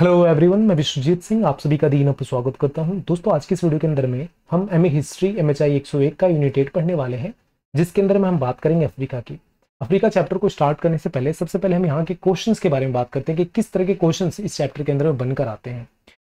hello everyone मैं विश्वजीत सिंह आप सभी का दीनों पर स्वागत करता हूं दोस्तों आज की इस वीडियो के अंदर में हम M history M H I एक सौ एक का यूनिट एट पढ़ने वाले हैं जिसके अंदर में हम बात करेंगे अफ्रीका की अफ्रीका चैप्टर को स्टार्ट करने से पहले सबसे पहले हम यहाँ के क्वेश्चन के बारे में बात करते हैं कि किस तरह के क्वेश्चन इस चैप्टर के अंदर में बनकर आते हैं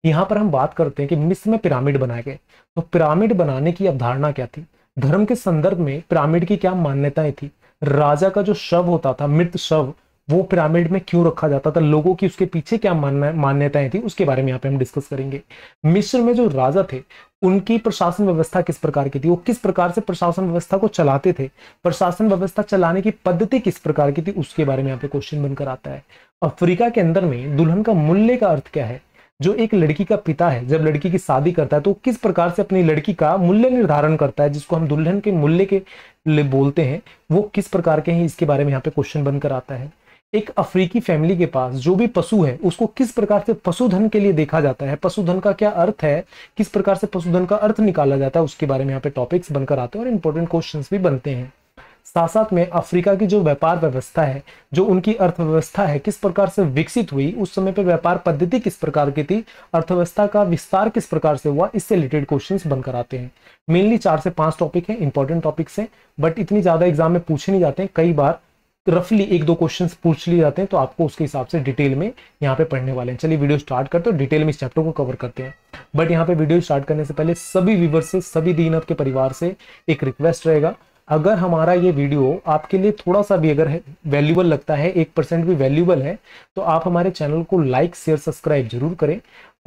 यहाँ पर हम बात करते हैं कि मिस में पिरामिड बनाए गए तो पिरामिड बनाने की अवधारणा क्या थी धर्म के संदर्भ में पिरामिड की क्या मान्यताएं थी राजा का जो शव होता था मृत शव वो पिरामिड में क्यों रखा जाता था लोगों की उसके पीछे क्या मान्यताएं थी उसके बारे में यहाँ पे हम डिस्कस करेंगे मिस्र में जो राजा थे उनकी प्रशासन व्यवस्था किस प्रकार की थी वो किस प्रकार से प्रशासन व्यवस्था को चलाते थे प्रशासन व्यवस्था चलाने की पद्धति किस प्रकार की थी उसके बारे में यहाँ पे क्वेश्चन बनकर आता है अफ्रीका के अंदर में दुल्हन का मूल्य का अर्थ क्या है जो एक लड़की का पिता है जब लड़की की शादी करता है तो किस प्रकार से अपनी लड़की का मूल्य निर्धारण करता है जिसको हम दुल्हन के मूल्य के लिए बोलते हैं वो किस प्रकार के हैं इसके बारे में यहाँ पे क्वेश्चन बनकर आता है एक अफ्रीकी फैमिली के पास जो भी पशु है उसको किस प्रकार से पशुधन के लिए देखा जाता है पशुधन का क्या अर्थ है किस प्रकार से पशुधन का अर्थ निकाला जाता है उसके बारे में यहाँ पे टॉपिक्स बनकर आते हैं और इंपॉर्टेंट क्वेश्चंस भी बनते हैं साथ साथ में अफ्रीका की जो व्यापार व्यवस्था है जो उनकी अर्थव्यवस्था है किस प्रकार से विकसित हुई उस समय पर व्यापार पद्धति किस प्रकार की थी अर्थव्यवस्था का विस्तार किस प्रकार से हुआ इससे रिलेटेड क्वेश्चन बनकर आते हैं मेनली चार से पांच टॉपिक है इंपॉर्टेंट टॉपिक्स है बट इतनी ज्यादा एग्जाम में पूछे नहीं जाते हैं कई बार रफली एक दो क्वेश्चन पूछ लिए जाते हैं तो आपको उसके हिसाब से डिटेल में यहाँ पे पढ़ने वाले हैं चलिए वीडियो स्टार्ट करते हैं डिटेल में इस चैप्टर को कवर करते हैं बट यहाँ पे वीडियो स्टार्ट करने से पहले सभी व्यूवर से सभी दीन के परिवार से एक रिक्वेस्ट रहेगा अगर हमारा ये वीडियो आपके लिए थोड़ा सा भी अगर वैल्यूबल लगता है एक परसेंट भी वैल्यूबल है तो आप हमारे चैनल को लाइक शेयर सब्सक्राइब जरूर करें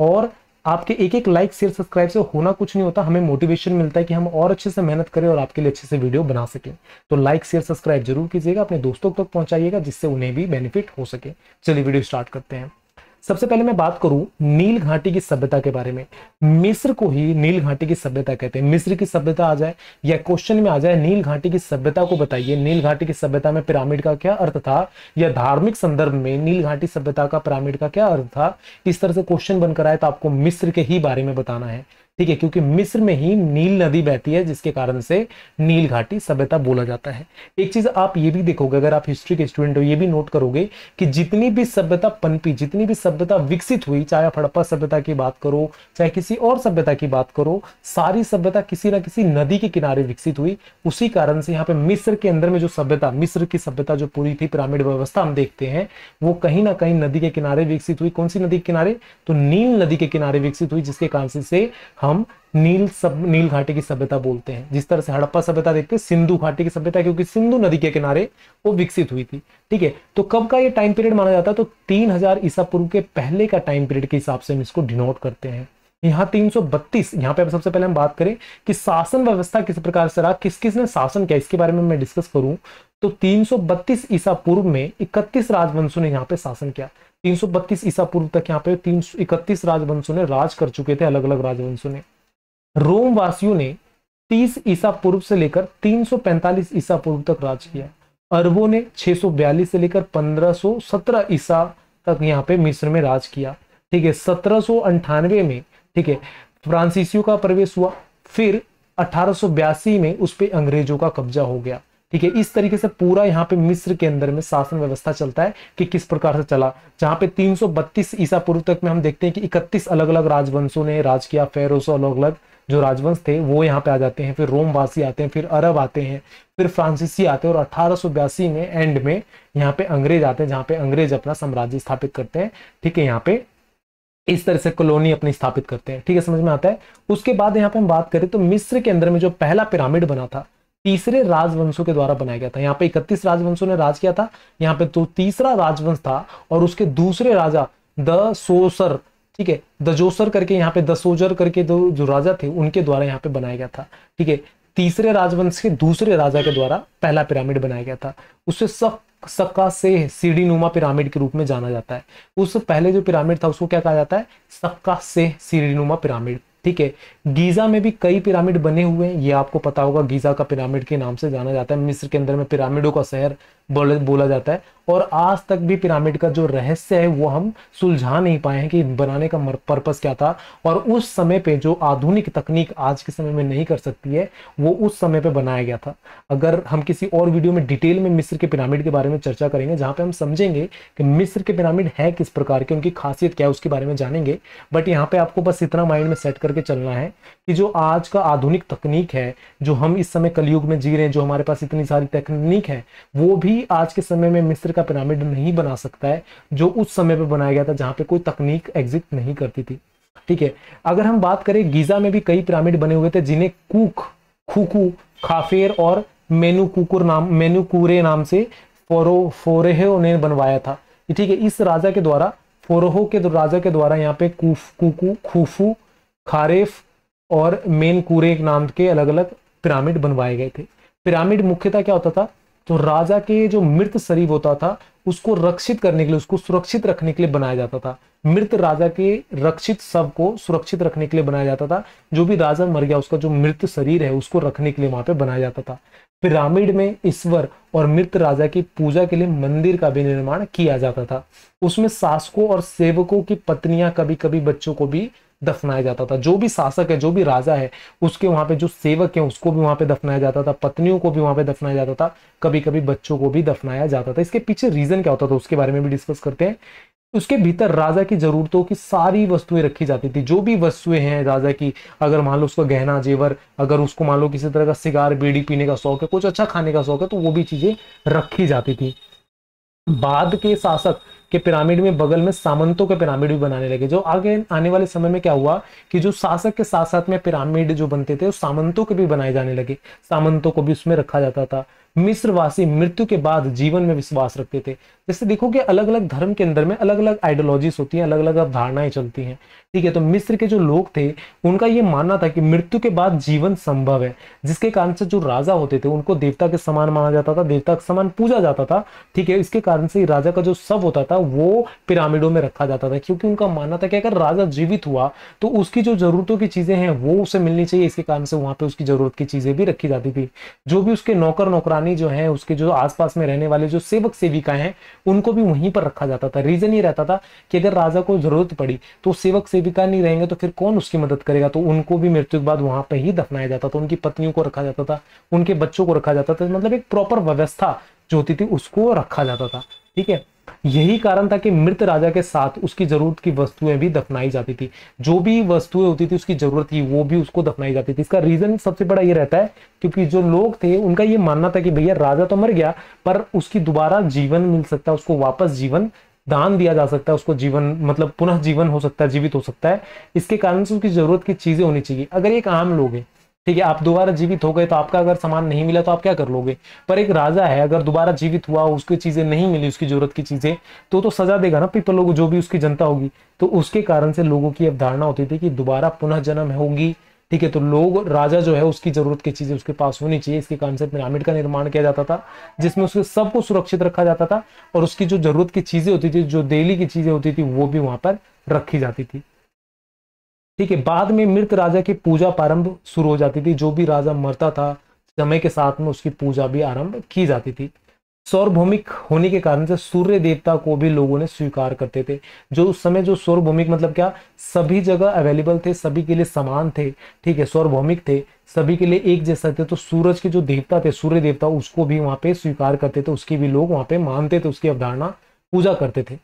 और आपके एक एक लाइक शेयर सब्सक्राइब से होना कुछ नहीं होता हमें मोटिवेशन मिलता है कि हम और अच्छे से मेहनत करें और आपके लिए अच्छे से वीडियो बना सकें तो लाइक शेयर सब्सक्राइब जरूर कीजिएगा अपने दोस्तों तक पहुंचाइएगा जिससे उन्हें भी बेनिफिट हो सके चलिए वीडियो स्टार्ट करते हैं सबसे पहले मैं बात करूं नील घाटी की सभ्यता के बारे में मिस्र को ही नील घाटी की सभ्यता कहते हैं मिस्र की सभ्यता आ जाए या क्वेश्चन में आ जाए नील घाटी की सभ्यता को बताइए नील घाटी की सभ्यता में पिरामिड का क्या अर्थ था या धार्मिक संदर्भ में नील घाटी सभ्यता का पिरामिड का क्या अर्थ था इस तरह से क्वेश्चन बनकर आए तो आपको मिस्र के ही बारे में बताना है ठीक है क्योंकि मिस्र में ही नील नदी बहती है जिसके कारण से नील घाटी सभ्यता बोला जाता है एक चीज आप ये भी देखोगे अगर आप हिस्ट्री के स्टूडेंट हो ये भी नोट करोगे कि जितनी भी सभ्यता पनपी जितनी भी सभ्यता विकसित हुई चाहे हड़प्पा सभ्यता की बात करो चाहे किसी और सभ्यता की बात करो सारी सभ्यता किसी ना किसी नदी के किनारे विकसित हुई उसी कारण से यहाँ पे मिस्र के अंदर में जो सभ्यता मिस्र की सभ्यता जो पूरी थी पिरामिड व्यवस्था हम देखते हैं वो कहीं ना कहीं नदी के किनारे विकसित हुई कौन सी नदी के किनारे तो नील नदी के किनारे विकसित हुई जिसके कारण से हम नील सब नील घाटी की सभ्यता बोलते हैं जिस तरह से हड़प्पा सभ्यता देखते हैं सिंधु घाटी की सभ्यता क्योंकि सिंधु नदी के किनारे वो विकसित हुई थी ठीक है तो कब का ये टाइम पीरियड माना जाता है तो 3000 ईसा पूर्व के पहले का टाइम पीरियड के हिसाब से हम इसको डिनोट करते हैं यहाँ 332 यहाँ पे सबसे पहले हम बात करें कि शासन व्यवस्था किस प्रकार से रहा किस किस ने शासन किया इसके बारे में मैं डिस्कस करूं तो 332 ईसा पूर्व में 31 राजवंशों ने यहाँ पे शासन किया 332 ईसा पूर्व तक यहाँ पे 331 राजवंशों ने राज कर चुके थे अलग अलग राजवंशों ने रोम वासियों ने 30 ईसा पूर्व से लेकर 345 ईसा पूर्व तक राज किया अरबों ने 642 से लेकर 1517 ईसा तक यहाँ पे मिस्र में राज किया ठीक है सत्रह में ठीक है फ्रांसीसियों का प्रवेश हुआ फिर अठारह में उस पर अंग्रेजों का कब्जा हो गया ठीक है इस तरीके से पूरा यहाँ पे मिस्र के अंदर में शासन व्यवस्था चलता है कि किस प्रकार से चला जहाँ पे 332 ईसा पूर्व तक में हम देखते हैं कि 31 अलग अलग राजवंशों ने राज किया फेरोसो अलग अलग जो राजवंश थे वो यहाँ पे आ जाते हैं फिर रोमवासी आते हैं फिर अरब आते हैं फिर फ्रांसीसी आते हैं और अठारह में एंड में यहाँ पे अंग्रेज आते हैं जहाँ पे अंग्रेज अपना साम्राज्य स्थापित करते हैं ठीक है यहाँ पे इस तरह से कॉलोनी अपनी स्थापित करते हैं ठीक है समझ में आता है उसके बाद यहाँ पे हम बात करें तो मिस्र के अंदर में जो पहला पिरामिड बना था तीसरे राजवंशों के द्वारा बनाया गया था यहाँ पे इकतीस राजवंशों ने राज किया था यहाँ पे तो तीसरा राजवंश था और उसके दूसरे राजा द सोसर ठीक है दजोसर करके यहाँ पे दसोजर करके दो जो राजा थे उनके द्वारा यहाँ पे बनाया गया था ठीक है तीसरे राजवंश के दूसरे राजा के द्वारा पहला पिरामिड बनाया गया था उससे सब सक्का से सीढ़ी नुमा पिरामिड के रूप में जाना जाता है उस पहले जो पिरामिड था उसको क्या कहा जाता है सक्का से सीढ़ी नुमा पिरामिड ठीक है गीज़ा में भी कई पिरामिड बने हुए हैं ये आपको पता होगा गीज़ा का पिरामिड के नाम से जाना जाता है मिस्र के अंदर में पिरामिडों का शहर बोला जाता है और आज तक भी पिरामिड का जो रहस्य है वो हम सुलझा नहीं पाए हैं कि बनाने का पर्पस क्या था और उस समय पे जो आधुनिक तकनीक आज के समय में नहीं कर सकती है वो उस समय पे बनाया गया था अगर हम किसी और वीडियो में डिटेल में मिस्र के पिरामिड के बारे में चर्चा करेंगे जहाँ पे हम समझेंगे कि मिस्र के पिरामिड है किस प्रकार के उनकी खासियत क्या है उसके बारे में जानेंगे बट यहाँ पे आपको बस इतना माइंड में सेट करके चलना है कि जो आज का आधुनिक तकनीक है जो हम इस समय कलयुग में जी रहे हैं जो हमारे पास इतनी सारी तकनीक है वो भी आज के समय में मिस्र का पिरामिड नहीं बना सकता है जो उस समय पर बनाया गया था जहाँ पे कोई तकनीक एग्जिट नहीं करती थी ठीक है अगर हम बात करें गीजा में भी कई पिरामिड बने हुए थे जिन्हें कुक खूकू खाफेर और मेनू कुकुर नाम मेनू कुरे नाम से फोरो फोरेह ने बनवाया था ठीक है इस राजा के द्वारा फोरोहो के राजा के द्वारा यहाँ पे कुफ कुकू खूफू खारेफ और मेन कूरे नाम के अलग अलग पिरामिड बनवाए गए थे पिरामिड मुख्यतः क्या होता था तो राजा के जो मृत शरीर होता था उसको रक्षित करने के लिए उसको सुरक्षित रखने के लिए बनाया जाता था मृत राजा के रक्षित सब को सुरक्षित रखने के लिए बनाया जाता था जो भी राजा मर गया उसका जो मृत शरीर है उसको रखने के लिए वहां पे बनाया जाता था पिरामिड में ईश्वर और मृत राजा की पूजा के लिए मंदिर का भी निर्माण किया जाता था उसमें शासकों और सेवकों की पत्नियां कभी कभी बच्चों को भी दफनाया जाता था जो भी शासक है जो भी राजा है उसके वहां पे जो सेवक है उसको भी वहां पे दफनाया जाता था पत्नियों को भी वहां पे दफनाया जाता था कभी कभी बच्चों को भी दफनाया जाता था इसके पीछे रीजन क्या होता था उसके बारे में भी डिस्कस करते हैं उसके भीतर राजा की जरूरतों की सारी वस्तुएं रखी जाती थी जो भी वस्तुएं हैं राजा की अगर मान लो उसका गहना जेवर अगर उसको मान लो किसी तरह का सिगार बीड़ी पीने का शौक है कुछ अच्छा खाने का शौक है तो वो भी चीजें रखी जाती थी बाद के शासक के पिरामिड में बगल में सामंतों का पिरामिड भी बनाने लगे जो आगे आने वाले समय में क्या हुआ कि जो शासक के साथ साथ में पिरामिड जो बनते थे वो सामंतों के भी बनाए जाने लगे सामंतों को भी उसमें रखा जाता था मिस्रवासी मृत्यु के बाद जीवन में विश्वास रखते थे जैसे देखो कि अलग अलग धर्म के अंदर में अलग अलग आइडियोलॉजीज होती हैं अलग अलग अवधारणाएं चलती हैं ठीक है तो मिस्र के जो लोग थे उनका ये मानना था कि मृत्यु के बाद जीवन संभव है जिसके कारण से जो राजा होते थे उनको देवता के समान माना जाता था देवता के समान पूजा जाता था ठीक है इसके कारण से राजा का जो शव होता था वो पिरामिडों में रखा जाता था क्योंकि उनका मानना था कि अगर राजा जीवित हुआ तो उसकी जो जरूरतों की चीजें हैं वो उसे मिलनी चाहिए इसके कारण से वहां पर उसकी जरूरत की चीजें भी रखी जाती थी जो भी उसके नौकर नौकरान स्वामी जो है उसके जो आसपास में रहने वाले जो सेवक सेविका हैं उनको भी वहीं पर रखा जाता था रीजन ये रहता था कि अगर राजा को जरूरत पड़ी तो सेवक सेविका नहीं रहेंगे तो फिर कौन उसकी मदद करेगा तो उनको भी मृत्यु के बाद वहां पर ही दफनाया जाता था उनकी पत्नियों को रखा जाता था उनके बच्चों को रखा जाता था मतलब एक प्रॉपर व्यवस्था जो होती थी उसको रखा जाता था ठीक है यही कारण था कि मृत राजा के साथ उसकी जरूरत की वस्तुएं भी दफनाई जाती थी जो भी वस्तुएं होती थी उसकी जरूरत थी वो भी उसको दफनाई जाती थी इसका रीजन सबसे बड़ा ये रहता है क्योंकि जो लोग थे उनका ये मानना था कि भैया राजा तो मर गया पर उसकी दोबारा जीवन मिल सकता है उसको वापस जीवन दान दिया जा सकता है उसको जीवन मतलब पुनः जीवन हो सकता है जीवित हो सकता है इसके कारण से उसकी जरूरत की चीजें होनी चाहिए अगर एक आम लोग हैं ठीक है आप दोबारा जीवित हो गए तो आपका अगर सामान नहीं मिला तो आप क्या कर लोगे पर एक राजा है अगर दोबारा जीवित हुआ उसकी चीजें नहीं मिली उसकी जरूरत की चीजें तो तो सजा देगा ना पीपल लोग जो भी उसकी जनता होगी तो उसके कारण से लोगों की अवधारणा होती थी कि दोबारा पुनः जन्म होगी ठीक है तो लोग राजा जो है उसकी जरूरत की चीजें उसके पास होनी चाहिए इसके कारण से पिरामिड का निर्माण किया जाता था जिसमें उसके सबको सुरक्षित रखा जाता था और उसकी जो जरूरत की चीजें होती थी जो डेली की चीजें होती थी वो भी वहां पर रखी जाती थी ठीक है बाद में मृत राजा की पूजा प्रारंभ शुरू हो जाती थी जो भी राजा मरता था समय के साथ में उसकी पूजा भी आरंभ की जाती थी सौरभौमिक होने के कारण से सूर्य देवता को भी लोगों ने स्वीकार करते थे जो उस समय जो सौरभौमिक मतलब क्या सभी जगह अवेलेबल थे सभी के लिए समान थे ठीक है सौरभौमिक थे सभी के लिए एक जैसा थे तो सूरज के जो देवता थे सूर्य देवता उसको भी वहाँ पे स्वीकार करते थे उसकी भी लोग वहाँ पे मानते थे उसकी अवधारणा पूजा करते थे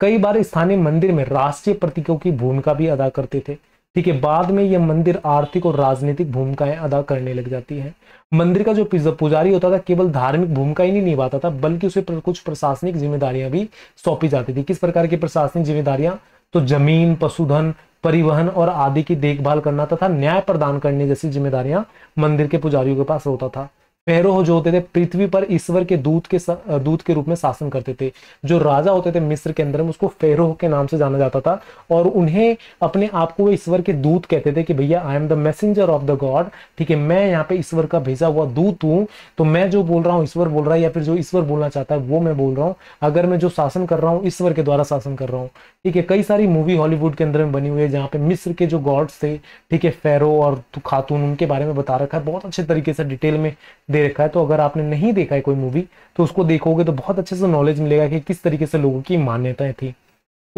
कई बार स्थानीय मंदिर में राष्ट्रीय प्रतीकों की भूमिका भी अदा करते थे ठीक है बाद में यह मंदिर आर्थिक और राजनीतिक भूमिकाएं अदा करने लग जाती है मंदिर का जो पुजारी होता था केवल धार्मिक भूमिका ही नहीं निभाता था बल्कि उसे पर कुछ प्रशासनिक जिम्मेदारियां भी सौंपी जाती थी किस प्रकार की प्रशासनिक जिम्मेदारियां तो जमीन पशुधन परिवहन और आदि की देखभाल करना तथा न्याय प्रदान करने जैसी जिम्मेदारियां मंदिर के पुजारियों के पास होता था पैरोह जो होते थे पृथ्वी पर ईश्वर के दूत के दूत के रूप में शासन करते थे जो राजा होते थे मिस्र के अंदर में उसको फेरोह के नाम से जाना जाता था और उन्हें अपने आप को ईश्वर के दूत कहते थे कि भैया I am the messenger of the God ठीक है मैं यहाँ पे ईश्वर का भेजा हुआ दूत हूँ तो मैं जो बोल रहा हूँ ईश्वर बोल रहा है या फिर जो ईश्वर बोलना चाहता है वो मैं बोल रहा हूँ अगर मैं जो शासन कर रहा हूँ ईश्वर के द्वारा शासन कर रहा हूँ ठीक है कई सारी मूवी हॉलीवुड के अंदर में बनी हुई है जहाँ पे मिस्र के जो गॉड्स थे ठीक है फेरो और खातून उनके बारे में बता रखा है बहुत अच्छे तरीके से डिटेल में दे रखा है तो अगर आपने नहीं देखा है कोई मूवी तो उसको देखोगे तो बहुत अच्छे से नॉलेज मिलेगा कि किस तरीके से लोगों की मान्यताएं थी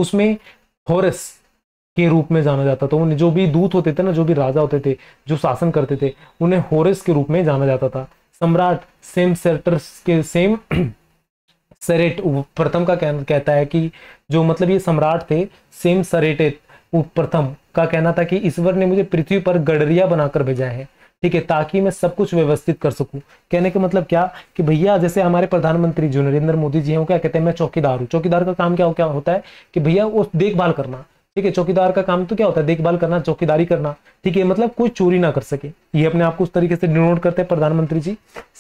उसमें हॉरस के रूप में जाना जाता था उन्हें जो भी दूत होते थे ना जो भी राजा होते थे जो शासन करते थे उन्हें हॉरस के रूप में जाना जाता था सम्राट सेम सेटर्स के सेम सरेट प्रथम का कहता है कि जो मतलब ये सम्राट थे सेम सरेटे प्रथम का कहना था कि ईश्वर ने मुझे पृथ्वी पर गडरिया बनाकर भेजा है ठीक है ताकि मैं सब कुछ व्यवस्थित कर सकूं कहने का मतलब क्या कि भैया जैसे हमारे प्रधानमंत्री जो नरेंद्र मोदी जी हैं वो क्या कहते हैं मैं चौकीदार हूँ चौकीदार का काम क्या हो क्या होता है कि भैया वो देखभाल करना ठीक है चौकीदार का काम तो क्या होता है देखभाल करना चौकीदारी करना ठीक है मतलब कोई चोरी ना कर सके ये अपने आप को उस तरीके से डिनोट करते हैं प्रधानमंत्री जी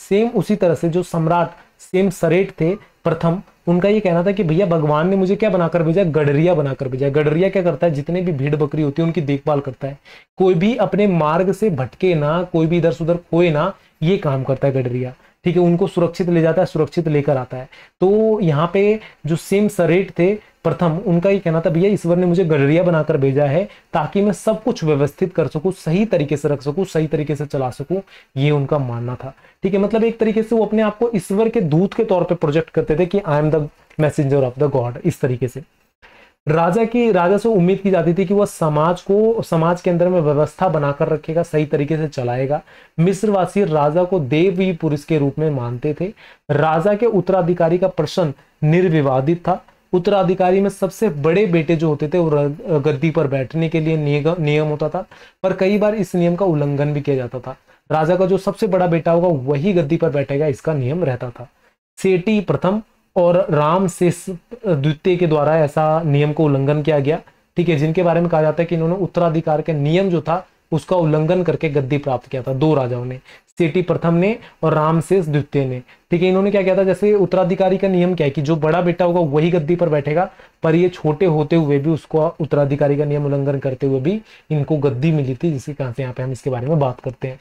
सेम उसी तरह से जो सम्राट सेम सरेट थे प्रथम उनका ये कहना था कि भैया भगवान ने मुझे क्या बनाकर भेजा गडरिया बनाकर भेजा गडरिया क्या करता है जितने भी भीड़ बकरी होती है उनकी देखभाल करता है कोई भी अपने मार्ग से भटके ना कोई भी इधर सुधर उधर खोए ना ये काम करता है गडरिया ठीक है उनको सुरक्षित ले जाता है सुरक्षित लेकर आता है तो यहाँ पे जो सेम सरेट थे प्रथम उनका ये कहना था भैया ईश्वर ने मुझे गडरिया बनाकर भेजा है ताकि मैं सब कुछ व्यवस्थित कर सकूं सही तरीके से रख सकूं सही तरीके से चला सकूं ये उनका मानना था ठीक है मतलब एक तरीके से वो अपने आप को ईश्वर के दूत के तौर पे प्रोजेक्ट करते थे कि I am the messenger of the God इस तरीके से राजा की राजा से उम्मीद की जाती थी कि वह समाज को समाज के अंदर में व्यवस्था बनाकर रखेगा सही तरीके से चलाएगा मिस्रवासी राजा को देवी पुरुष के रूप में मानते थे राजा के उत्तराधिकारी का प्रश्न निर्विवादित था उत्तराधिकारी में सबसे बड़े बेटे जो होते थे वो गद्दी पर बैठने के लिए नियम होता था पर कई बार इस नियम का उल्लंघन भी किया जाता था राजा का जो सबसे बड़ा बेटा होगा वही गद्दी पर बैठेगा इसका नियम रहता था सेठी प्रथम और राम से द्वितीय के द्वारा ऐसा नियम को उल्लंघन किया गया ठीक है जिनके बारे में कहा जाता है कि इन्होंने उत्तराधिकार के नियम जो था उसका उल्लंघन करके गद्दी प्राप्त किया था दो राजाओं ने सेटी प्रथम ने और रामशेष द्वितीय ने ठीक है इन्होंने क्या किया था जैसे उत्तराधिकारी का नियम क्या है कि जो बड़ा बेटा होगा वही गद्दी पर बैठेगा पर ये छोटे होते हुए भी उसको उत्तराधिकारी का नियम उल्लंघन करते हुए भी इनको गद्दी मिली थी जिसके कारण से यहाँ पे हम इसके बारे में बात करते हैं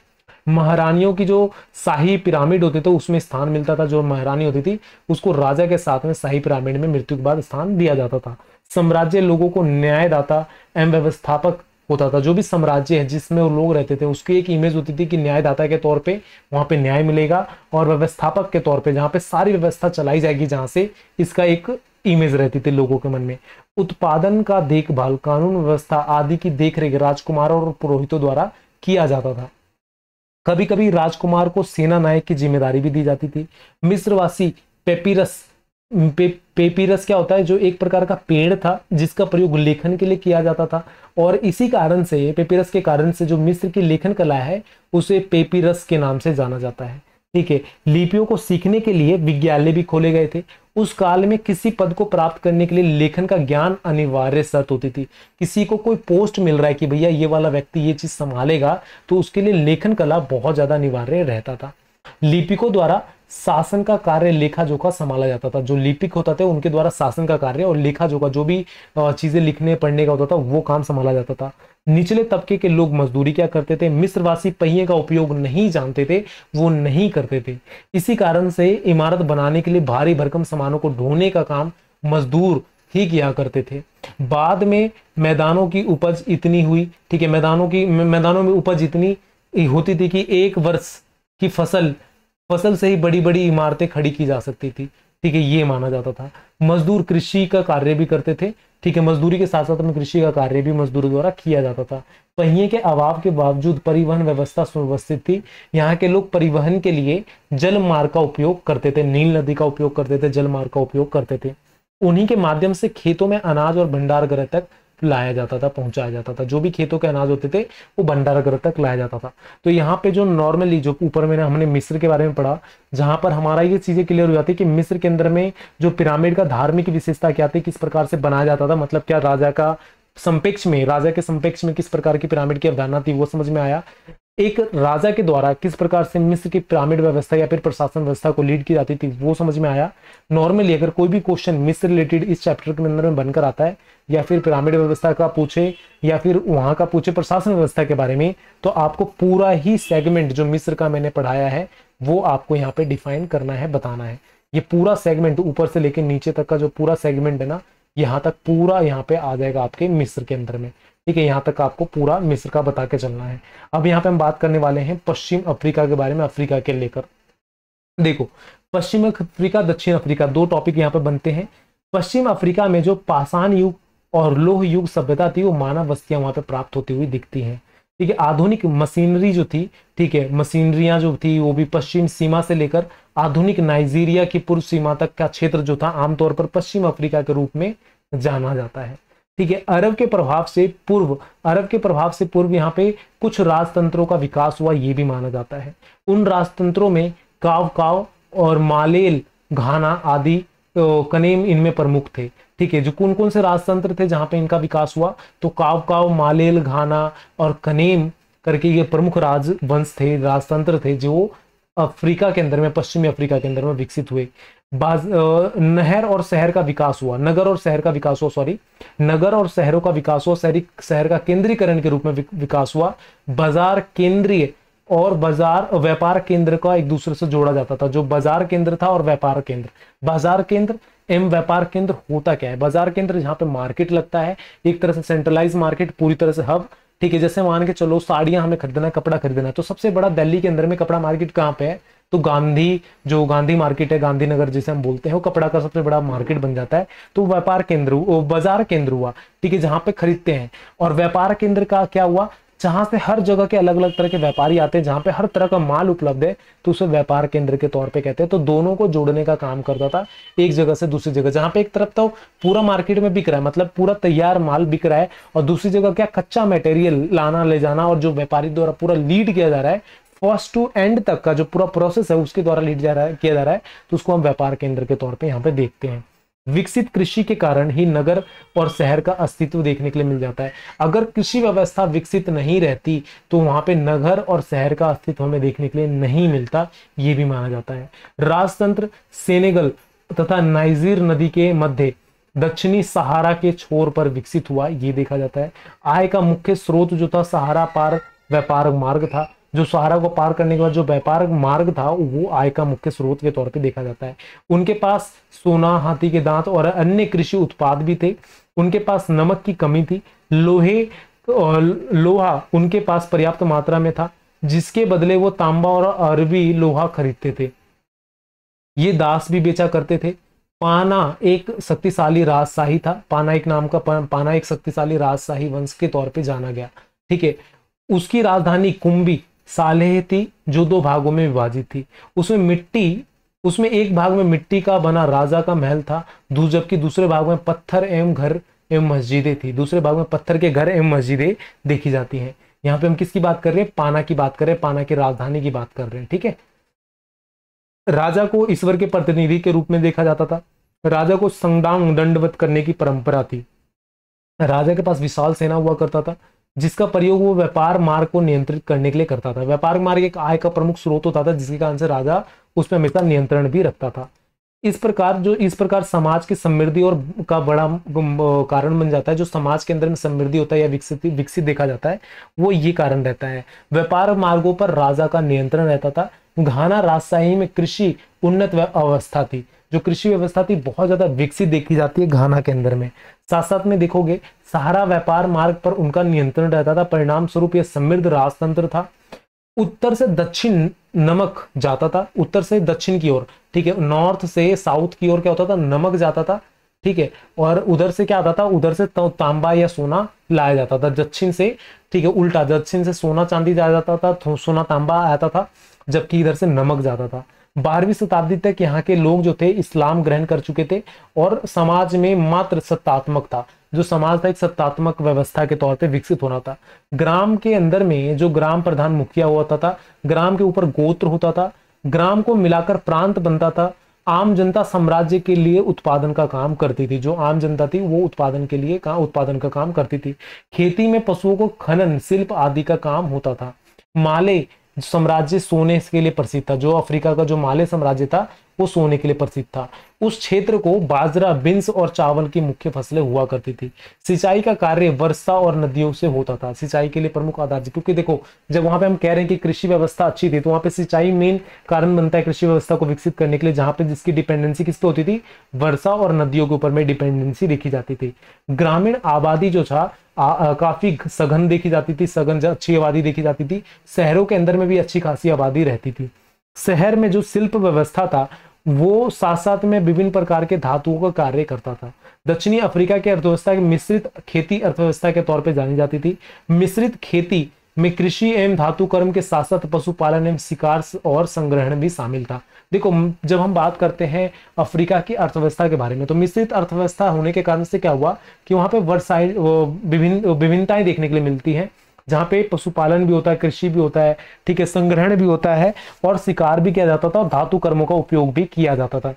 महारानियों की जो शाही पिरामिड होते थे उसमें स्थान मिलता था जो महारानी होती थी उसको राजा के साथ में शाही पिरामिड में मृत्यु के बाद स्थान दिया जाता था साम्राज्य लोगों को न्यायदाता एवं व्यवस्थापक होता था जो भी साम्राज्य है जिसमें वो लोग रहते थे उसकी एक इमेज होती थी कि न्यायदाता के तौर पे वहाँ पे न्याय मिलेगा और व्यवस्थापक के तौर पे जहाँ पे सारी व्यवस्था चलाई जाएगी जहाँ से इसका एक इमेज रहती थी लोगों के मन में उत्पादन का देखभाल कानून व्यवस्था आदि की देखरेख राजकुमार और पुरोहितों द्वारा किया जाता था कभी कभी राजकुमार को सेना नायक की जिम्मेदारी भी दी जाती थी मिस्रवासी पेपिरस पे, पेपीरस क्या होता है जो एक प्रकार का पेड़ था जिसका प्रयोग लेखन के लिए किया जाता था और इसी कारण से पेपीरस के कारण से जो मिस्र की लेखन कला है उसे पेपीरस के नाम से जाना जाता है ठीक है लिपियों को सीखने के लिए विद्यालय भी खोले गए थे उस काल में किसी पद को प्राप्त करने के लिए लेखन का ज्ञान अनिवार्य शर्त होती थी किसी को कोई पोस्ट मिल रहा है कि भैया ये वाला व्यक्ति ये चीज संभालेगा तो उसके लिए लेखन कला बहुत ज्यादा अनिवार्य रहता था लिपिकों द्वारा शासन का कार्य लेखा जोखा संभाला जाता था जो लिपिक होता थे उनके द्वारा शासन का कार्य और लेखा जोखा जो भी चीजें लिखने पढ़ने का होता था वो काम संभाला जाता था निचले तबके के लोग मजदूरी क्या करते थे मिस्रवासी पहिए का उपयोग नहीं जानते थे वो नहीं करते थे इसी कारण से इमारत बनाने के लिए भारी भरकम सामानों को ढोने का काम मजदूर ही किया करते थे बाद में मैदानों की उपज इतनी हुई ठीक है मैदानों की मैदानों में उपज इतनी होती थी कि एक वर्ष की फसल फसल से ही बड़ी बड़ी इमारतें खड़ी की जा सकती थी ठीक है ये माना जाता था मजदूर कृषि का कार्य भी करते थे ठीक है मजदूरी के साथ साथ में कृषि का कार्य भी मजदूरों द्वारा किया जाता था पहिए के अभाव के बावजूद परिवहन व्यवस्था सुव्यवस्थित थी यहाँ के लोग परिवहन के लिए जल मार्ग का उपयोग करते थे नील नदी का उपयोग करते थे जल मार्ग का उपयोग करते थे उन्हीं के माध्यम से खेतों में अनाज और भंडार गृह तक लाया जाता था पहुंचाया जाता था जो भी खेतों के अनाज होते थे वो भंडारागर तक लाया जाता था तो यहाँ पे जो नॉर्मली जो ऊपर मैंने हमने मिस्र के बारे में पढ़ा जहां पर हमारा ये चीज़ें क्लियर हो जाती है कि मिस्र के अंदर में जो पिरामिड का धार्मिक विशेषता क्या थी किस प्रकार से बनाया जाता था मतलब क्या राजा का संपेक्ष में राजा के संपेक्ष में किस प्रकार की पिरामिड की अवधारणा थी वो समझ में आया एक राजा के द्वारा किस प्रकार से मिस्र की पिरामिड व्यवस्था या फिर प्रशासन व्यवस्था को लीड की जाती थी वो समझ में आया नॉर्मली अगर कोई भी क्वेश्चन मिस्र रिलेटेड इस चैप्टर के अंदर में बनकर आता है या फिर पिरामिड व्यवस्था का पूछे या फिर वहां का पूछे प्रशासन व्यवस्था के बारे में तो आपको पूरा ही सेगमेंट जो मिस्र का मैंने पढ़ाया है वो आपको यहाँ पे डिफाइन करना है बताना है ये पूरा सेगमेंट ऊपर से लेकर नीचे तक का जो पूरा सेगमेंट है ना यहाँ तक पूरा यहाँ पे आ जाएगा आपके मिस्र के अंदर में ठीक है यहाँ तक आपको पूरा मिस्र का बता के चलना है अब यहाँ पे हम बात करने वाले हैं पश्चिम अफ्रीका के बारे में अफ्रीका के लेकर देखो पश्चिम अफ्रीका दक्षिण अफ्रीका दो टॉपिक यहाँ पे बनते हैं पश्चिम अफ्रीका में जो पाषाण युग और लोह युग सभ्यता थी वो मानव बस्तियां वहां पर प्राप्त होती हुई दिखती है ठीक है आधुनिक मशीनरी जो थी ठीक है मशीनरियां जो थी वो भी पश्चिम सीमा से लेकर आधुनिक नाइजीरिया की पूर्व सीमा तक का क्षेत्र जो था आमतौर पर पश्चिम अफ्रीका के रूप में जाना जाता है ठीक है अरब के प्रभाव से पूर्व अरब के प्रभाव से पूर्व यहाँ पे कुछ राजतंत्रों का विकास हुआ ये भी माना जाता है उन राजतंत्रों में काव काव और मालेल घाना आदि तो कनेम इनमें प्रमुख थे ठीक है जो कौन कौन से राजतंत्र थे जहां पे इनका विकास हुआ तो काव काव मालेल घाना और कनेम करके ये प्रमुख राजवंश थे राजतंत्र थे जो अफ्रीका के अंदर में पश्चिमी अफ्रीका के अंदर में विकसित हुए नहर और शहर का विकास हुआ नगर और शहर का विकास हुआ सॉरी नगर और शहरों का विकास हुआ शहरी शहर का केंद्रीकरण के रूप में विकास हुआ बाजार केंद्रीय और बाजार व्यापार केंद्र का एक दूसरे से जोड़ा जाता था जो बाजार केंद्र था और व्यापार केंद्र बाजार केंद्र एम व्यापार केंद्र होता क्या है बाजार केंद्र जहां पे मार्केट लगता है एक तरह से सेंट्रलाइज मार्केट पूरी तरह से हब ठीक है जैसे मान के चलो साड़ियां हमें खरीदना है कपड़ा खरीदना है तो सबसे बड़ा दिल्ली के अंदर में कपड़ा मार्केट कहाँ पे है तो गांधी जो गांधी मार्केट है गांधीनगर जिसे हम बोलते हैं वो कपड़ा का सबसे बड़ा मार्केट बन जाता है तो व्यापार केंद्र बाजार केंद्र हुआ ठीक है जहां पे खरीदते हैं और व्यापार केंद्र का क्या हुआ जहां से हर जगह के अलग अलग तरह के व्यापारी आते हैं जहां पे हर तरह का माल उपलब्ध है तो उसे व्यापार केंद्र के तौर पे कहते हैं तो दोनों को जोड़ने का काम करता था एक जगह से दूसरी जगह जहां पे एक तरफ तो पूरा मार्केट में बिक रहा है मतलब पूरा तैयार माल बिक रहा है और दूसरी जगह क्या कच्चा मटेरियल लाना ले जाना और जो व्यापारी द्वारा पूरा लीड किया जा रहा है फर्स्ट टू एंड तक का जो पूरा प्रोसेस है उसके द्वारा लीड जा रहा है किया जा रहा है तो उसको हम व्यापार केंद्र के तौर पर यहाँ पे देखते हैं विकसित कृषि के कारण ही नगर और शहर का अस्तित्व देखने के लिए मिल जाता है अगर कृषि व्यवस्था विकसित नहीं रहती तो वहां पे नगर और शहर का अस्तित्व हमें देखने के लिए नहीं मिलता ये भी माना जाता है राजतंत्र सेनेगल तथा नाइजीर नदी के मध्य दक्षिणी सहारा के छोर पर विकसित हुआ ये देखा जाता है आय का मुख्य स्रोत जो था सहारा पार व्यापार मार्ग था जो सहारा को पार करने के बाद जो व्यापार मार्ग था वो आय का मुख्य स्रोत के तौर पर देखा जाता है उनके पास सोना हाथी के दांत और अन्य कृषि उत्पाद भी थे उनके पास नमक की कमी थी लोहे लोहा उनके पास पर्याप्त मात्रा में था जिसके बदले वो तांबा और अरबी लोहा खरीदते थे ये दास भी बेचा करते थे पाना एक शक्तिशाली राजशाही था पाना एक नाम का पाना एक शक्तिशाली राजशाही वंश के तौर पे जाना गया ठीक है उसकी राजधानी कुंभी सालेह थी जो दो भागों में विभाजित थी उसमें मिट्टी उसमें एक भाग में मिट्टी का बना राजा का महल था जबकि दूसरे भाग में पत्थर एवं घर एवं मस्जिदें थी दूसरे भाग में पत्थर के घर एवं मस्जिदें देखी जाती हैं यहाँ पे हम किसकी बात कर रहे हैं पाना की बात कर रहे हैं पाना की राजधानी की बात कर रहे हैं ठीक है राजा को ईश्वर के प्रतिनिधि के रूप में देखा जाता था राजा को संगडांग दंडवत करने की परंपरा थी राजा के पास विशाल सेना हुआ करता था जिसका प्रयोग वो व्यापार मार्ग को नियंत्रित करने के लिए करता था व्यापार मार्ग एक आय का प्रमुख स्रोत होता था जिसके कारण से राजा उस पर हमेशा नियंत्रण भी रखता था इस प्रकार जो इस प्रकार समाज की समृद्धि और का बड़ा कारण बन जाता है जो समाज के अंदर में समृद्धि होता है या विकसित विकसित देखा जाता है वो ये कारण रहता है व्यापार मार्गों पर राजा का नियंत्रण रहता था घाना राजशाही में कृषि उन्नत अवस्था थी जो कृषि व्यवस्था थी बहुत ज़्यादा विकसित देखी जाती है घाना के अंदर में साथ साथ में देखोगे सहारा व्यापार मार्ग पर उनका नियंत्रण रहता था परिणाम स्वरूप यह समृद्ध राजतंत्र था उत्तर से दक्षिण नमक जाता था उत्तर से दक्षिण की ओर ठीक है नॉर्थ से साउथ की ओर क्या होता था नमक जाता था ठीक है और उधर से क्या आता था उधर से तो तांबा या सोना लाया जाता था दक्षिण से ठीक है उल्टा दक्षिण से सोना चांदी जाया जाता था तो सोना तांबा आता था जबकि इधर से नमक जाता था बारहवीं शताब्दी तक यहाँ के लोग जो थे इस्लाम ग्रहण कर चुके थे और समाज में मात्र सत्तात्मक था जो समाज था एक सत्तात्मक व्यवस्था के तौर पे विकसित होना था ग्राम के अंदर में जो ग्राम प्रधान मुखिया हुआ था, था ग्राम के ऊपर गोत्र होता था ग्राम को मिलाकर प्रांत बनता था आम जनता साम्राज्य के लिए उत्पादन का काम करती थी जो आम जनता थी वो उत्पादन के लिए का उत्पादन का काम करती थी खेती में पशुओं को खनन शिल्प आदि का काम होता था माले साम्राज्य सोने के लिए प्रसिद्ध था जो अफ्रीका का जो माले साम्राज्य था वो सोने के लिए प्रसिद्ध था उस क्षेत्र को बाजरा बिन्स और चावल की मुख्य फसलें हुआ करती थी सिंचाई का कार्य वर्षा और नदियों से होता था सिंचाई के लिए प्रमुख आधार क्योंकि देखो जब वहां पे हम कह रहे हैं कि कृषि व्यवस्था अच्छी थी तो वहां पे सिंचाई मेन कारण बनता है कृषि व्यवस्था को विकसित करने के लिए जहां पे जिसकी डिपेंडेंसी किस पे होती थी वर्षा और नदियों के ऊपर में डिपेंडेंसी देखी जाती थी ग्रामीण आबादी जो था आ, आ, काफी सघन देखी जाती थी सघन अच्छी आबादी देखी जाती थी शहरों के अंदर में भी अच्छी खासी आबादी रहती थी शहर में जो शिल्प व्यवस्था था वो साथ साथ में विभिन्न प्रकार के धातुओं का कार्य करता था दक्षिणी अफ्रीका की अर्थव्यवस्था मिश्रित खेती अर्थव्यवस्था के तौर पर जानी जाती थी मिश्रित खेती में कृषि एवं धातु कर्म के साथ साथ पशुपालन एवं शिकार और संग्रहण भी शामिल था देखो जब हम बात करते हैं अफ्रीका की अर्थव्यवस्था के बारे में तो मिश्रित अर्थव्यवस्था होने के कारण से क्या हुआ कि वहाँ पे वर्षाई विभिन्न विभिन्नताएं देखने के लिए मिलती हैं जहाँ पे पशुपालन भी होता है कृषि भी होता है ठीक है संग्रहण भी होता है और शिकार भी किया जाता था और धातु कर्मों का उपयोग भी किया जाता था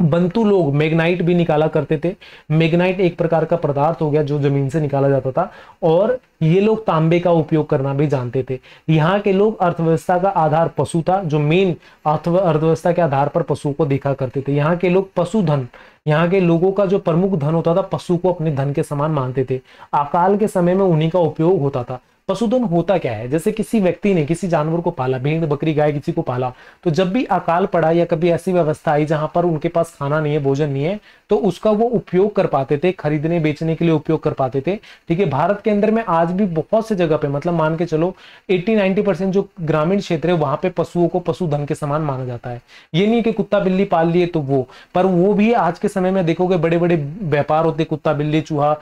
बंतु लोग मैग्नाइट भी निकाला करते थे मैग्नाइट एक प्रकार का पदार्थ हो गया जो जमीन से निकाला जाता था और ये लोग तांबे का उपयोग करना भी जानते थे यहाँ के लोग अर्थव्यवस्था का आधार पशु था जो मेन अर्थव्यवस्था के आधार पर पशु को देखा करते थे यहाँ के लोग पशुधन यहाँ के लोगों का जो प्रमुख धन होता था पशु को अपने धन के समान मानते थे अकाल के समय में उन्हीं का उपयोग होता था पशुधन होता क्या है जैसे किसी व्यक्ति ने किसी जानवर को पाला भेड़ बकरी गाय किसी को पाला तो जब भी अकाल पड़ा या कभी ऐसी व्यवस्था आई जहां पर उनके पास खाना नहीं है भोजन नहीं है तो उसका वो उपयोग कर पाते थे खरीदने बेचने के लिए उपयोग कर पाते थे ठीक है भारत के अंदर में आज भी बहुत से जगह पे मतलब मान के चलो 80-90 परसेंट जो ग्रामीण क्षेत्र है वहां पे पशुओं को पशुधन के समान माना जाता है ये नहीं कि कुत्ता बिल्ली पाल लिए तो वो पर वो भी आज के समय में देखोगे बड़े बड़े व्यापार होते कुत्ता बिल्ली चूहा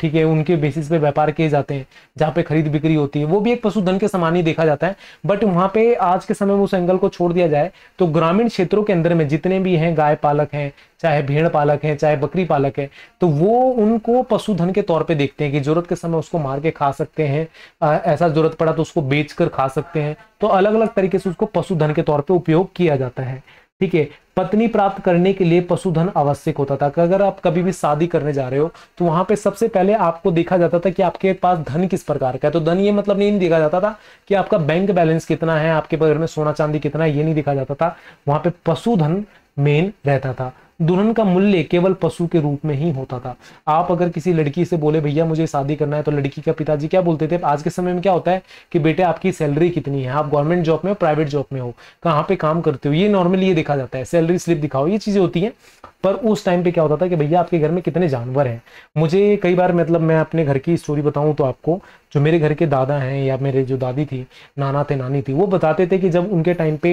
ठीक है उनके बेसिस पे व्यापार किए जाते हैं जहाँ पे खरीद बिक्री होती है वो भी एक पशुधन के समान ही देखा जाता है बट वहां पे आज के समय में उस एंगल को छोड़ दिया जाए तो ग्रामीण क्षेत्रों के अंदर में जितने भी हैं गाय पालक हैं चाहे भेड़ पालक हैं चाहे बकरी पालक है तो वो उनको पशुधन के तौर पे देखते हैं कि जरूरत के समय उसको मार के खा सकते हैं ऐसा जरूरत पड़ा तो उसको बेच कर खा सकते हैं तो अलग अलग तरीके से उसको पशुधन के तौर पर उपयोग किया जाता है ठीक है पत्नी प्राप्त करने के लिए पशुधन आवश्यक होता था अगर आप कभी भी शादी करने जा रहे हो तो वहां पे सबसे पहले आपको देखा जाता था कि आपके पास धन किस प्रकार का है तो धन ये मतलब नहीं देखा जाता था कि आपका बैंक बैलेंस कितना है आपके घर में सोना चांदी कितना है ये नहीं देखा जाता था वहां पे पशुधन मेन रहता था दुल्हन का मूल्य केवल पशु के रूप में ही होता था आप अगर किसी लड़की से बोले भैया मुझे शादी करना है तो लड़की का पिताजी क्या बोलते थे आज के समय में क्या होता है कि बेटे आपकी सैलरी कितनी है आप गवर्नमेंट जॉब में हो प्राइवेट जॉब में हो कहाँ पे काम करते हो ये नॉर्मली ये देखा जाता है सैलरी स्लिप दिखाओ ये चीजें होती हैं पर उस टाइम पे क्या होता था कि भैया आपके घर में कितने जानवर हैं मुझे कई बार मतलब मैं अपने घर की स्टोरी बताऊं तो आपको जो मेरे घर के दादा हैं या मेरे जो दादी थी नाना थे नानी थी वो बताते थे कि जब उनके टाइम पे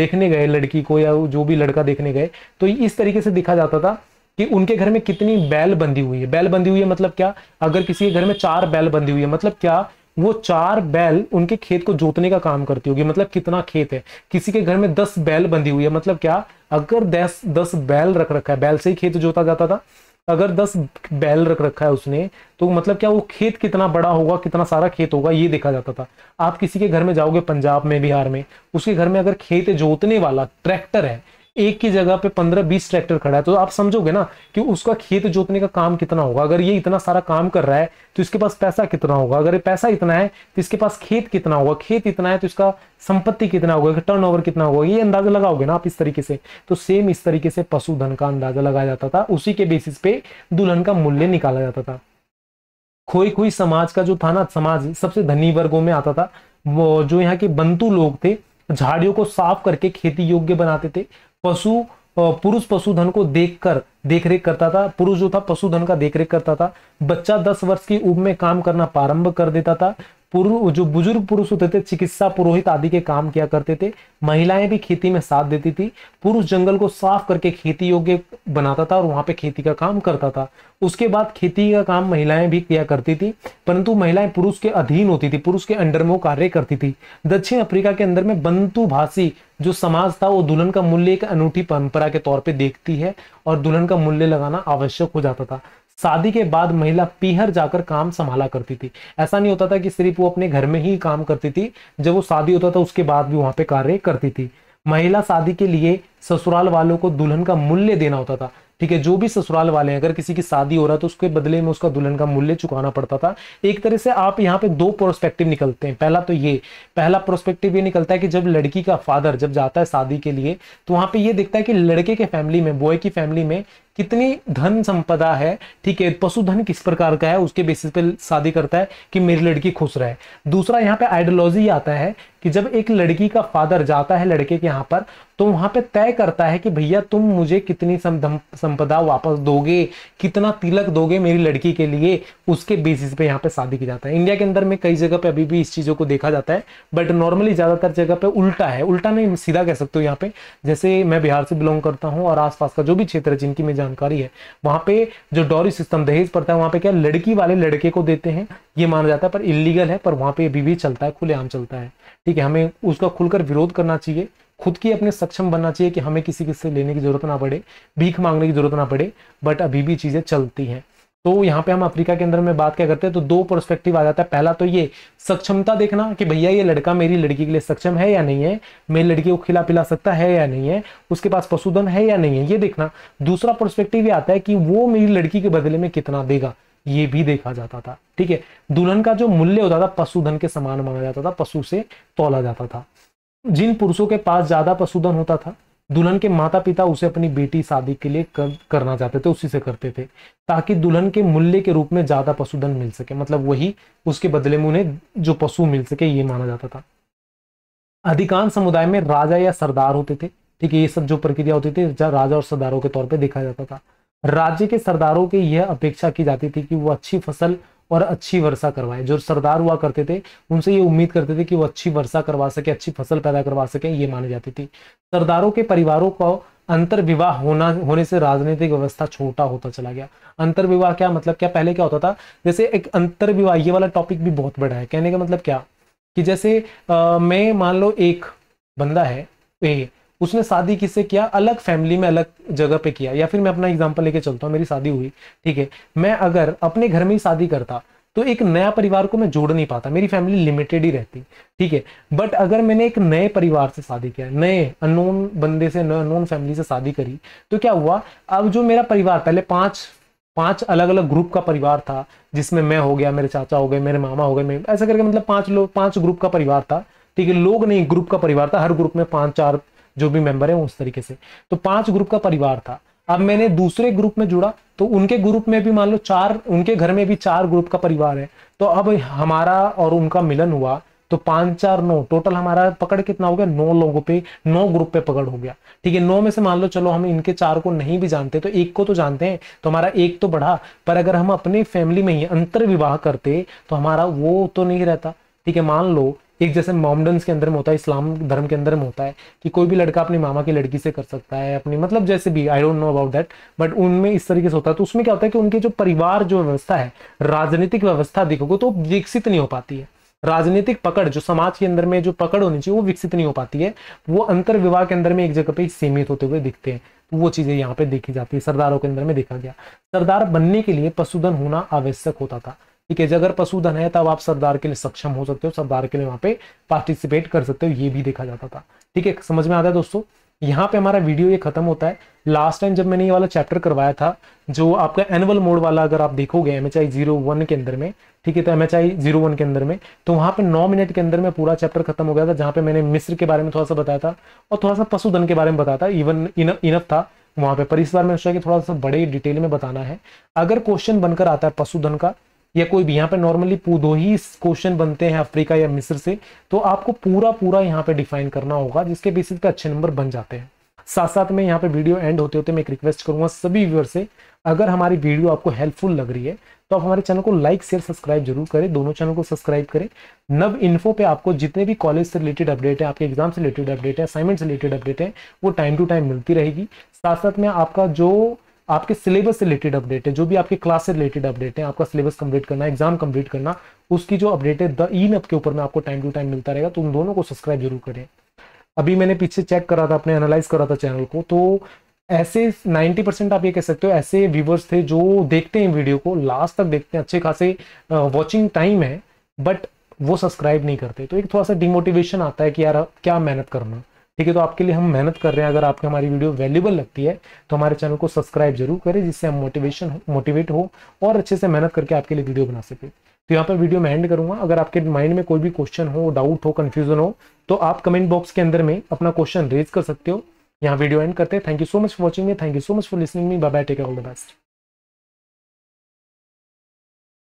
देखने गए लड़की को या जो भी लड़का देखने गए तो इस तरीके से देखा जाता था कि उनके घर में कितनी बैल बंधी हुई है बैल बंधी हुई है मतलब क्या अगर किसी के घर में चार बैल बंधी हुई है मतलब क्या वो चार बैल उनके खेत को जोतने का काम करती होगी मतलब कितना खेत है किसी के घर में दस बैल बंधी हुई है मतलब क्या अगर दस दस बैल रख रखा है बैल से ही खेत जोता जाता था अगर दस बैल रख रखा है उसने तो मतलब क्या वो खेत कितना बड़ा होगा कितना सारा खेत होगा ये देखा जाता था आप किसी के घर में जाओगे पंजाब में बिहार में उसके घर में अगर खेत जोतने वाला ट्रैक्टर है एक की जगह पे पंद्रह बीस ट्रैक्टर खड़ा है तो आप समझोगे ना कि उसका खेत जोतने का काम कितना होगा अगर ये इतना सारा काम कर रहा है तो इसके पास पैसा कितना होगा अगर ये पैसा इतना है तो इसके पास खेत कितना होगा खेत इतना है तो इसका संपत्ति कितना होगा टर्न ओवर कितना होगा ये अंदाजा लगाओगे ना आप इस तरीके से तो सेम इस तरीके से पशुधन का अंदाजा लगाया जाता था उसी के बेसिस पे दुल्हन का मूल्य निकाला जाता था खोई खोई समाज का जो था ना समाज सबसे धनी वर्गों में आता था वो जो यहाँ के बंतु लोग थे झाड़ियों को साफ करके खेती योग्य बनाते थे पशु पुरुष पशुधन को देखकर देखरेख करता था पुरुष जो था पशुधन का देखरेख करता था बच्चा 10 वर्ष की उम्र में काम करना प्रारंभ कर देता था जो बुजुर्ग पुरुष होते थे चिकित्सा पुरोहित आदि के काम किया करते थे महिलाएं भी खेती में साथ देती थी पुरुष जंगल को साफ करके खेती योग्य बनाता था और वहां पे खेती का काम करता था उसके बाद खेती का काम महिलाएं भी किया करती थी परंतु महिलाएं पुरुष के अधीन होती थी पुरुष के अंडर में वो कार्य करती थी दक्षिण अफ्रीका के अंदर में बंतु भाषी जो समाज था वो दुल्हन का मूल्य एक अनूठी परंपरा के तौर पर देखती है और दुल्हन का मूल्य लगाना आवश्यक हो जाता था शादी के बाद महिला पीहर जाकर काम संभाला करती थी ऐसा नहीं होता था कि सिर्फ वो अपने घर में ही काम करती थी जब वो शादी होता था उसके बाद भी वहां पे कार्य करती थी महिला शादी के लिए ससुराल वालों को दुल्हन का मूल्य देना होता था ठीक है जो भी ससुराल वाले हैं अगर किसी की शादी हो रहा है तो उसके बदले में उसका दुल्हन का मूल्य चुकाना पड़ता था एक तरह से आप यहाँ पे दो प्रोस्पेक्टिव निकलते हैं पहला तो ये पहला प्रोस्पेक्टिव ये निकलता है कि जब लड़की का फादर जब जाता है शादी के लिए तो वहां पे ये देखता है कि लड़के के फैमिली में बॉय की फैमिली में कितनी धन संपदा है ठीक है पशुधन किस प्रकार का है उसके बेसिस पे शादी करता है कि मेरी लड़की खुश रहे दूसरा यहाँ पे आइडियोलॉजी आता है कि जब एक लड़की का फादर जाता है लड़के के यहाँ पर तो वहां पे तय करता है कि भैया तुम मुझे कितनी संपदा वापस दोगे कितना तिलक दोगे मेरी लड़की के लिए उसके बेसिस पे यहाँ पे शादी की जाता है इंडिया के अंदर में कई जगह पे अभी भी इस चीजों को देखा जाता है बट नॉर्मली ज्यादातर जगह पे उल्टा है उल्टा नहीं सीधा कह सकते हो यहाँ पे जैसे मैं बिहार से बिलोंग करता हूँ और आसपास का जो भी क्षेत्र है जिनकी मैं जानकारी है वहां पे जो डॉरी सिस्टम दहेज पड़ता है वहां पे क्या लड़की वाले लड़के को देते हैं ये माना जाता है पर इलीगल है पर वहां पे अभी भी चलता है खुलेआम चलता है ठीक है हमें उसका खुलकर विरोध करना चाहिए खुद की अपने सक्षम बनना चाहिए कि हमें किसी किसी लेने की जरूरत ना पड़े भीख मांगने की जरूरत ना पड़े बट अभी भी चीज़ें चलती हैं तो यहाँ पे हम अफ्रीका के अंदर में बात क्या करते हैं तो दो परस्पेक्टिव आ जाता है पहला तो ये सक्षमता देखना कि भैया ये लड़का मेरी लड़की के लिए सक्षम है या नहीं है मेरी लड़की को खिला पिला सकता है या नहीं है उसके पास पशुधन है या नहीं है ये देखना दूसरा परस्पेक्टिव ये आता है कि वो मेरी लड़की के बदले में कितना देगा ये भी देखा जाता था ठीक है दुल्हन का जो मूल्य होता था पशुधन के समान माना जाता था पशु से तोला जाता था जिन पुरुषों के पास ज्यादा पशुधन होता था दुल्हन के माता पिता उसे अपनी बेटी शादी के लिए कर, करना चाहते थे उसी से करते थे ताकि दुल्हन के मूल्य के रूप में ज्यादा पशुधन मिल सके मतलब वही उसके बदले में उन्हें जो पशु मिल सके ये माना जाता था अधिकांश समुदाय में राजा या सरदार होते थे ठीक है ये सब जो प्रक्रिया होती थी राजा और सरदारों के तौर पर देखा जाता था राज्य के सरदारों की यह अपेक्षा की जाती थी कि वो अच्छी फसल और अच्छी वर्षा करवाए जो सरदार हुआ करते थे उनसे ये उम्मीद करते थे कि वो अच्छी वर्षा करवा सके अच्छी फसल पैदा करवा सके ये मानी जाती थी सरदारों के परिवारों को अंतर विवाह होना होने से राजनीतिक व्यवस्था छोटा होता चला गया अंतर विवाह क्या मतलब क्या पहले क्या होता था जैसे एक अंतर विवाह ये वाला टॉपिक भी बहुत बड़ा है कहने का मतलब क्या कि जैसे आ, मैं मान लो एक बंदा है ए उसने शादी किससे किया अलग फैमिली में अलग जगह पे किया या फिर मैं अपना एग्जाम्पल लेके चलता हूँ मेरी शादी हुई ठीक है मैं अगर अपने घर में ही शादी करता तो एक नया परिवार को मैं जोड़ नहीं पाता मेरी फैमिली लिमिटेड ही रहती ठीक है बट अगर मैंने एक नए परिवार से शादी किया नए अनोन बंदे से अनोन फैमिली से शादी करी तो क्या हुआ अब जो मेरा परिवार पहले पांच पांच अलग अलग ग्रुप का परिवार था जिसमें मैं हो गया मेरे चाचा हो गए मेरे मामा हो गए ऐसा करके मतलब पांच लोग पांच ग्रुप का परिवार था ठीक है लोग नहीं ग्रुप का परिवार था हर ग्रुप में पांच चार जो भी मेंबर है उस तरीके से तो पांच ग्रुप का परिवार था अब मैंने दूसरे ग्रुप में जुड़ा तो उनके ग्रुप में भी मान लो चार उनके घर में भी चार ग्रुप का परिवार है तो अब हमारा और उनका मिलन हुआ तो पांच चार नौ टोटल हमारा पकड़ कितना हो गया नौ लोगों पे नौ ग्रुप पे पकड़ हो गया ठीक है नौ में से मान लो चलो हम इनके चार को नहीं भी जानते तो एक को तो जानते हैं तो हमारा एक तो बढ़ा पर अगर हम अपने फैमिली में ही अंतर विवाह करते तो हमारा वो तो नहीं रहता ठीक है मान लो एक जैसे मोमडन्स के अंदर में होता है इस्लाम धर्म के अंदर में होता है कि कोई भी लड़का अपने मामा की लड़की से कर सकता है अपनी मतलब जैसे भी I don't know about that but उनमें इस तरीके से होता है तो उसमें क्या होता है कि उनके जो परिवार जो व्यवस्था है राजनीतिक व्यवस्था देखोगे तो विकसित नहीं हो पाती है राजनीतिक पकड़ जो समाज के अंदर में जो पकड़ होनी चाहिए वो विकसित नहीं हो पाती है वो अंतर विवाह के अंदर में एक जगह पे सीमित होते हुए दिखते हैं तो वो चीजें यहाँ पे देखी जाती है सरदारों के अंदर में देखा गया सरदार बनने के लिए पशुधन होना आवश्यक होता था ठीक है अगर पशुधन है तब आप सरदार के लिए सक्षम हो सकते हो सरदार के लिए वहां पे पार्टिसिपेट कर सकते हो ये भी देखा जाता था ठीक है समझ में आता है दोस्तों यहाँ पे हमारा वीडियो ये खत्म होता है लास्ट टाइम जब मैंने ये वाला चैप्टर करवाया था जो आपका एनुअल मोड वाला अगर आप देखोगे M H I zero one के अंदर में ठीक है तो M H I zero one के अंदर में तो वहां पे नौ मिनट के अंदर में पूरा चैप्टर खत्म हो गया था जहां पे मैंने मिस्र के बारे में थोड़ा सा बताया था और थोड़ा सा पशुधन के बारे में बताया था इवन इनफ था वहां पे पर इस बार मैंने सोचा कि थोड़ा सा बड़े डिटेल में बताना है अगर क्वेश्चन बनकर आता है पशुधन का या कोई भी यहाँ पे नॉर्मली दो ही क्वेश्चन बनते हैं अफ्रीका या मिस्र से तो आपको पूरा पूरा यहाँ पे डिफाइन करना होगा जिसके बेसिस पे अच्छे नंबर बन जाते हैं साथ साथ में यहाँ पे वीडियो एंड होते होते मैं एक रिक्वेस्ट करूंगा सभी व्यूअर से अगर हमारी वीडियो आपको हेल्पफुल लग रही है तो आप हमारे चैनल को लाइक शेयर सब्सक्राइब जरूर करें दोनों चैनल को सब्सक्राइब करें नव इन्फो पे आपको जितने भी कॉलेज से रिलेटेड अपडेट है आपके एग्जाम से रिलेटेड अपडेट है असाइनमेंट से रिलेटेड अपडेट है वो टाइम टू टाइम मिलती रहेगी साथ साथ में आपका जो आपके सिलेबस से रिलेटेड अपडेट है जो भी आपके क्लास से रिलेटेड अपडेट है आपका सिलेबस कंप्लीट करना एग्जाम कंप्लीट करना उसकी जो अपडेट है द ई नप के ऊपर में आपको टाइम टू टाइम मिलता रहेगा तो उन दोनों को सब्सक्राइब जरूर करें अभी मैंने पीछे चेक करा था अपने एनालाइज करा था चैनल को तो ऐसे 90 परसेंट आप ये कह सकते हो ऐसे व्यूवर्स थे जो देखते हैं वीडियो को लास्ट तक देखते हैं अच्छे खासे वॉचिंग टाइम है बट वो सब्सक्राइब नहीं करते तो एक थोड़ा सा डिमोटिवेशन आता है कि यार क्या मेहनत करना ठीक है तो आपके लिए हम मेहनत कर रहे हैं अगर आपके हमारी वीडियो वैल्यूबल लगती है तो हमारे चैनल को सब्सक्राइब जरूर करें जिससे हम मोटिवेशन मोटिवेट हो और अच्छे से मेहनत करके आपके लिए वीडियो बना सके तो यहाँ पर वीडियो मैं एंड करूंगा अगर आपके माइंड में कोई भी क्वेश्चन हो डाउट हो कन्फ्यूजन हो तो आप कमेंट बॉक्स के अंदर में अपना क्वेश्चन रेज कर सकते हो यहाँ वीडियो एंड करते हैं thank you so much for watching thank you so much for listening me bye take all the best